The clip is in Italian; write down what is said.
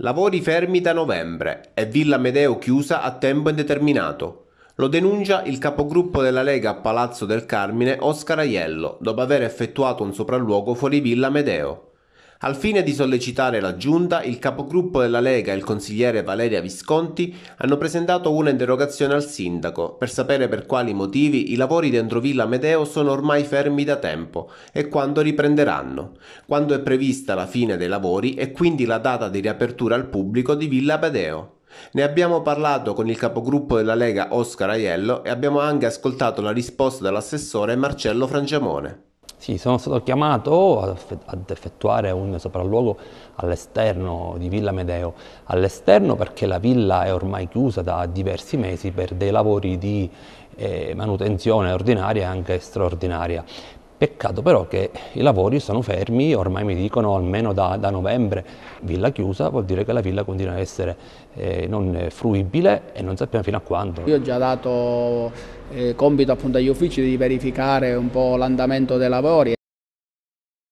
Lavori fermi da novembre e Villa Medeo chiusa a tempo indeterminato. Lo denuncia il capogruppo della Lega a Palazzo del Carmine Oscar Aiello dopo aver effettuato un sopralluogo fuori Villa Medeo. Al fine di sollecitare la Giunta, il capogruppo della Lega e il consigliere Valeria Visconti hanno presentato una interrogazione al sindaco per sapere per quali motivi i lavori dentro Villa Medeo sono ormai fermi da tempo e quando riprenderanno, quando è prevista la fine dei lavori e quindi la data di riapertura al pubblico di Villa Medeo. Ne abbiamo parlato con il capogruppo della Lega Oscar Aiello e abbiamo anche ascoltato la risposta dell'assessore Marcello Frangiamone. Sì, sono stato chiamato ad effettuare un sopralluogo all'esterno di Villa Medeo, all'esterno perché la villa è ormai chiusa da diversi mesi per dei lavori di eh, manutenzione ordinaria e anche straordinaria. Peccato però che i lavori sono fermi, ormai mi dicono almeno da, da novembre, villa chiusa vuol dire che la villa continua ad essere eh, non fruibile e non sappiamo fino a quando. Io ho già dato eh, compito appunto agli uffici di verificare un po' l'andamento dei lavori